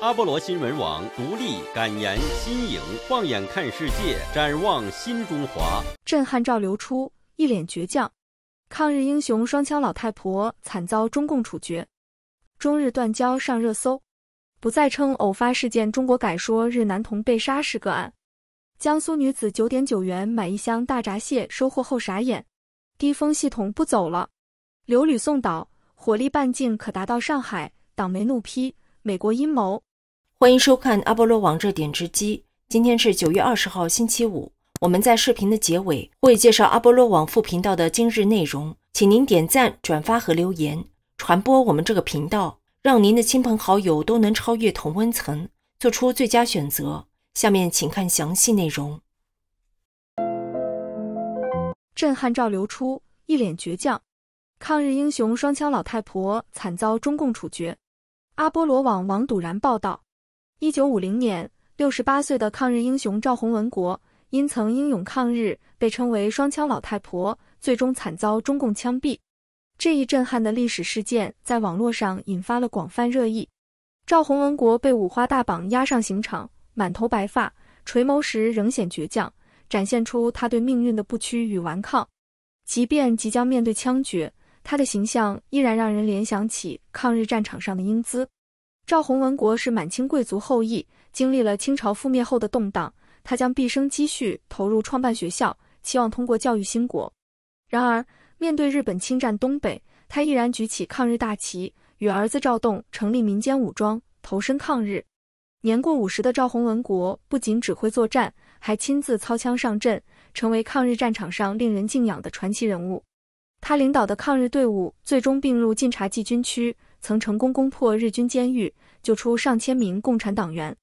阿波罗新闻网独立敢言，新颖，放眼看世界，展望新中华。震撼照流出，一脸倔强，抗日英雄双枪老太婆惨遭中共处决，中日断交上热搜，不再称偶发事件，中国改说日男童被杀是个案。江苏女子九点九元买一箱大闸蟹，收货后傻眼。低风系统不走了，刘吕送岛，火力半径可达到上海。党媒怒批美国阴谋。欢迎收看阿波罗网热点直击。今天是九月二十号，星期五。我们在视频的结尾会介绍阿波罗网副频道的今日内容，请您点赞、转发和留言，传播我们这个频道，让您的亲朋好友都能超越同温层，做出最佳选择。下面请看详细内容。震撼照流出，一脸倔强，抗日英雄双枪老太婆惨遭中共处决。阿波罗网王笃然报道。一九五零年，六十八岁的抗日英雄赵洪文国因曾英勇抗日，被称为“双枪老太婆”，最终惨遭中共枪毙。这一震撼的历史事件在网络上引发了广泛热议。赵洪文国被五花大绑押上刑场，满头白发，垂眸时仍显倔强，展现出他对命运的不屈与顽抗。即便即将面对枪决，他的形象依然让人联想起抗日战场上的英姿。赵洪文国是满清贵族后裔，经历了清朝覆灭后的动荡。他将毕生积蓄投入创办学校，希望通过教育兴国。然而，面对日本侵占东北，他毅然举起抗日大旗，与儿子赵栋成立民间武装，投身抗日。年过五十的赵洪文国不仅指挥作战，还亲自操枪上阵，成为抗日战场上令人敬仰的传奇人物。他领导的抗日队伍最终并入晋察冀军区。曾成功攻破日军监狱，救出上千名共产党员。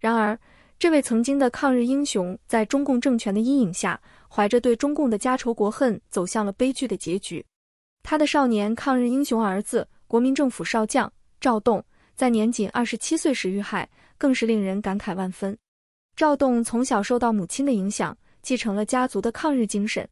然而，这位曾经的抗日英雄，在中共政权的阴影下，怀着对中共的家仇国恨，走向了悲剧的结局。他的少年抗日英雄儿子，国民政府少将赵栋，在年仅二十七岁时遇害，更是令人感慨万分。赵栋从小受到母亲的影响，继承了家族的抗日精神。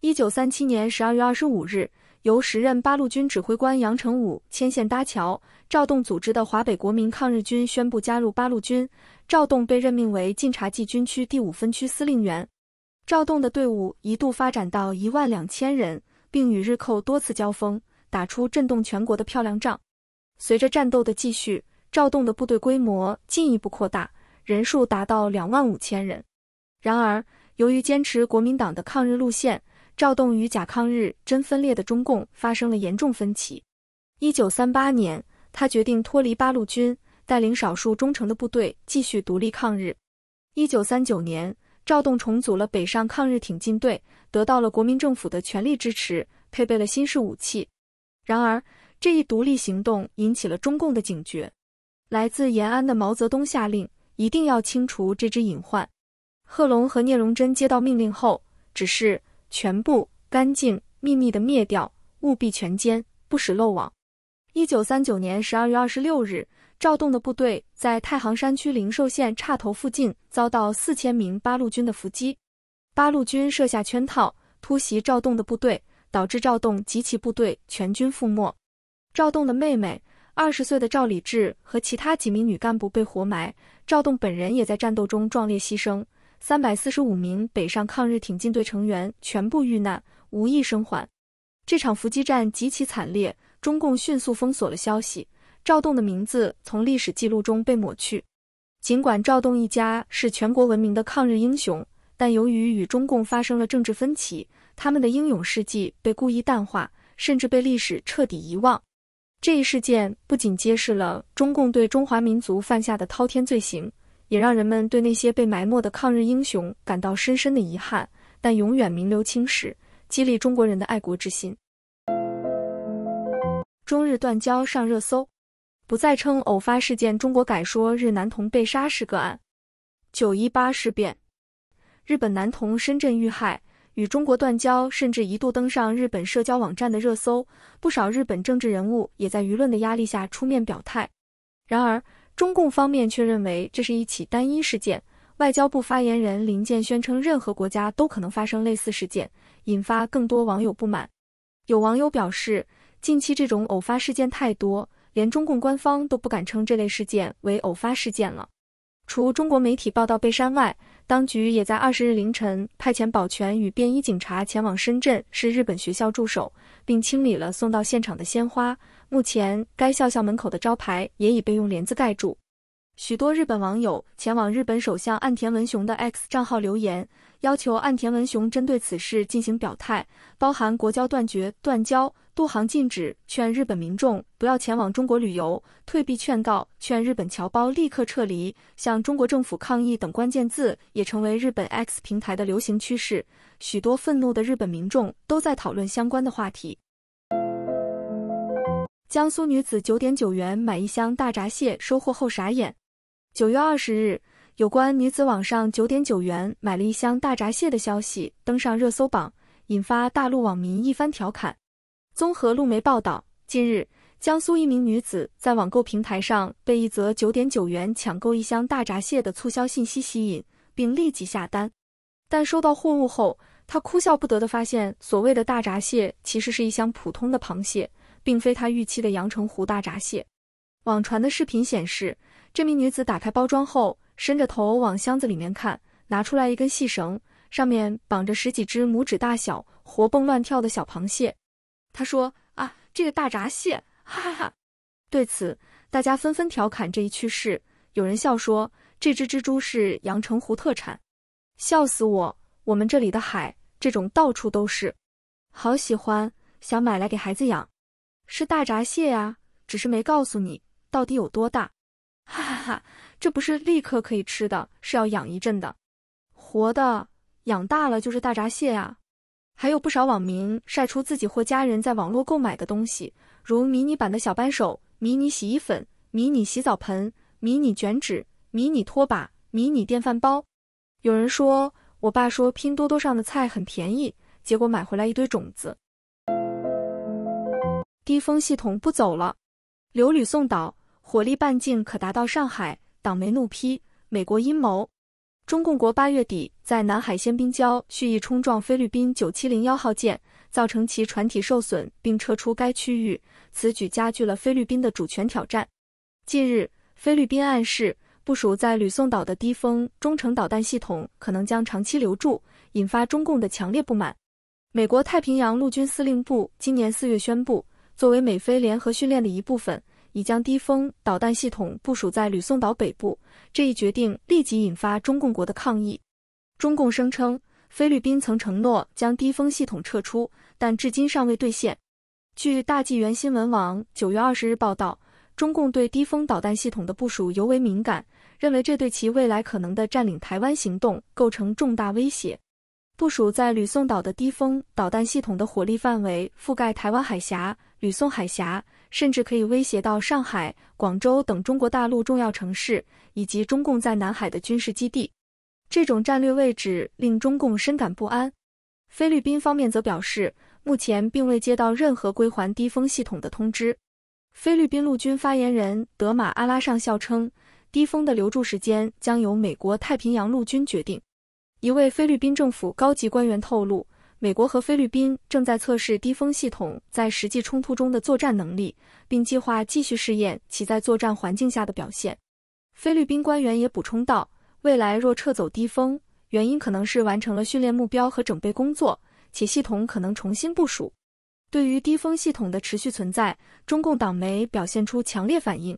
一九三七年十二月二十五日。由时任八路军指挥官杨成武牵线搭桥，赵栋组织的华北国民抗日军宣布加入八路军，赵栋被任命为晋察冀军区第五分区司令员。赵栋的队伍一度发展到一万两千人，并与日寇多次交锋，打出震动全国的漂亮仗。随着战斗的继续，赵栋的部队规模进一步扩大，人数达到两万五千人。然而，由于坚持国民党的抗日路线，赵栋与假抗日真分裂的中共发生了严重分歧。一九三八年，他决定脱离八路军，带领少数忠诚的部队继续独立抗日。一九三九年，赵栋重组了北上抗日挺进队，得到了国民政府的全力支持，配备了新式武器。然而，这一独立行动引起了中共的警觉。来自延安的毛泽东下令，一定要清除这支隐患。贺龙和聂荣臻接到命令后，只是。全部干净秘密的灭掉，务必全歼，不使漏网。一九三九年十二月二十六日，赵洞的部队在太行山区灵寿县岔头附近遭到四千名八路军的伏击，八路军设下圈套，突袭赵洞的部队，导致赵洞及其部队全军覆没。赵洞的妹妹二十岁的赵理智和其他几名女干部被活埋，赵洞本人也在战斗中壮烈牺牲。三百四十五名北上抗日挺进队成员全部遇难，无一生还。这场伏击战极其惨烈，中共迅速封锁了消息。赵栋的名字从历史记录中被抹去。尽管赵栋一家是全国闻名的抗日英雄，但由于与中共发生了政治分歧，他们的英勇事迹被故意淡化，甚至被历史彻底遗忘。这一事件不仅揭示了中共对中华民族犯下的滔天罪行。也让人们对那些被埋没的抗日英雄感到深深的遗憾，但永远名留青史，激励中国人的爱国之心。中日断交上热搜，不再称偶发事件，中国改说日男童被杀是个案。九一八事变，日本男童深圳遇害，与中国断交，甚至一度登上日本社交网站的热搜。不少日本政治人物也在舆论的压力下出面表态。然而，中共方面却认为这是一起单一事件。外交部发言人林健宣称，任何国家都可能发生类似事件，引发更多网友不满。有网友表示，近期这种偶发事件太多，连中共官方都不敢称这类事件为偶发事件了。除中国媒体报道被删外，当局也在二十日凌晨派遣保全与便衣警察前往深圳，是日本学校驻守，并清理了送到现场的鲜花。目前，该校校门口的招牌也已被用帘子盖住。许多日本网友前往日本首相岸田文雄的 X 账号留言，要求岸田文雄针对此事进行表态，包含国交断绝、断交、渡航禁止、劝日本民众不要前往中国旅游、退避劝告、劝日本侨胞立刻撤离、向中国政府抗议等关键字，也成为日本 X 平台的流行趋势。许多愤怒的日本民众都在讨论相关的话题。江苏女子九点九元买一箱大闸蟹，收货后傻眼。九月二十日，有关女子网上九点九元买了一箱大闸蟹的消息登上热搜榜，引发大陆网民一番调侃。综合路媒报道，近日，江苏一名女子在网购平台上被一则九点九元抢购一箱大闸蟹的促销信息吸引，并立即下单。但收到货物后，她哭笑不得的发现，所谓的大闸蟹其实是一箱普通的螃蟹。并非他预期的阳澄湖大闸蟹。网传的视频显示，这名女子打开包装后，伸着头往箱子里面看，拿出来一根细绳，上面绑着十几只拇指大小、活蹦乱跳的小螃蟹。他说：“啊，这个大闸蟹，哈哈哈！”对此，大家纷纷调侃这一趣事。有人笑说：“这只蜘蛛是阳澄湖特产，笑死我！我们这里的海，这种到处都是，好喜欢，想买来给孩子养。”是大闸蟹呀，只是没告诉你到底有多大。哈哈哈，这不是立刻可以吃的，是要养一阵的，活的养大了就是大闸蟹啊。还有不少网民晒出自己或家人在网络购买的东西，如迷你版的小扳手、迷你洗衣粉、迷你洗澡盆、迷你卷纸、迷你拖把、迷你电饭煲。有人说，我爸说拼多多上的菜很便宜，结果买回来一堆种子。低风系统不走了，留吕宋岛，火力半径可达到上海。党媒怒批美国阴谋，中共国八月底在南海仙宾礁蓄意冲撞菲律宾九七零幺号舰，造成其船体受损，并撤出该区域。此举加剧了菲律宾的主权挑战。近日，菲律宾暗示部署在吕宋岛的低风中程导弹系统可能将长期留驻，引发中共的强烈不满。美国太平洋陆军司令部今年四月宣布。作为美菲联合训练的一部分，已将低风导弹系统部署在吕宋岛北部。这一决定立即引发中共国的抗议。中共声称，菲律宾曾承诺将低风系统撤出，但至今尚未兑现。据大纪元新闻网九月二十日报道，中共对低风导弹系统的部署尤为敏感，认为这对其未来可能的占领台湾行动构成重大威胁。部署在吕宋岛的低风导弹系统的火力范围覆盖台湾海峡。吕宋海峡甚至可以威胁到上海、广州等中国大陆重要城市，以及中共在南海的军事基地。这种战略位置令中共深感不安。菲律宾方面则表示，目前并未接到任何归还低峰系统的通知。菲律宾陆军发言人德马阿拉上校称，低峰的留驻时间将由美国太平洋陆军决定。一位菲律宾政府高级官员透露。美国和菲律宾正在测试低风系统在实际冲突中的作战能力，并计划继续试验其在作战环境下的表现。菲律宾官员也补充道，未来若撤走低风，原因可能是完成了训练目标和准备工作，且系统可能重新部署。对于低风系统的持续存在，中共党媒表现出强烈反应。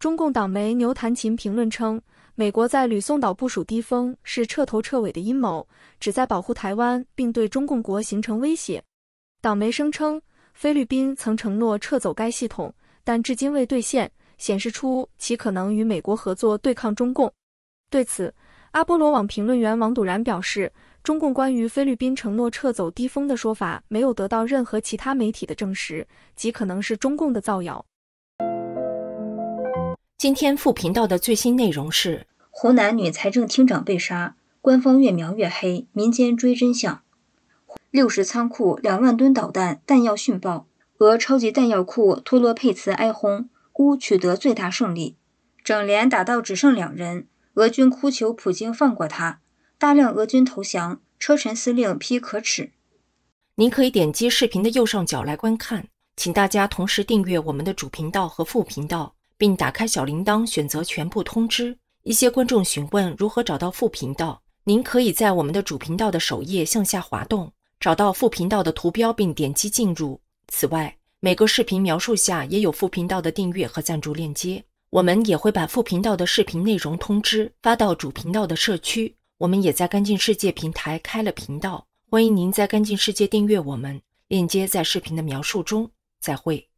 中共党媒《牛弹琴》评论称。美国在吕宋岛部署低风是彻头彻尾的阴谋，旨在保护台湾并对中共国形成威胁。党媒声称，菲律宾曾承诺撤走该系统，但至今未兑现，显示出其可能与美国合作对抗中共。对此，阿波罗网评论员王笃然表示，中共关于菲律宾承诺撤走低风的说法没有得到任何其他媒体的证实，极可能是中共的造谣。今天副频道的最新内容是：湖南女财政厅长被杀，官方越描越黑，民间追真相；六十仓库两万吨导弹弹药殉爆，俄超级弹药库托洛佩茨哀轰，乌取得最大胜利，整连打到只剩两人，俄军哭求普京放过他，大量俄军投降，车臣司令批可耻。您可以点击视频的右上角来观看，请大家同时订阅我们的主频道和副频道。并打开小铃铛，选择全部通知。一些观众询问如何找到副频道，您可以在我们的主频道的首页向下滑动，找到副频道的图标并点击进入。此外，每个视频描述下也有副频道的订阅和赞助链接。我们也会把副频道的视频内容通知发到主频道的社区。我们也在“干净世界”平台开了频道，欢迎您在“干净世界”订阅我们，链接在视频的描述中。再会。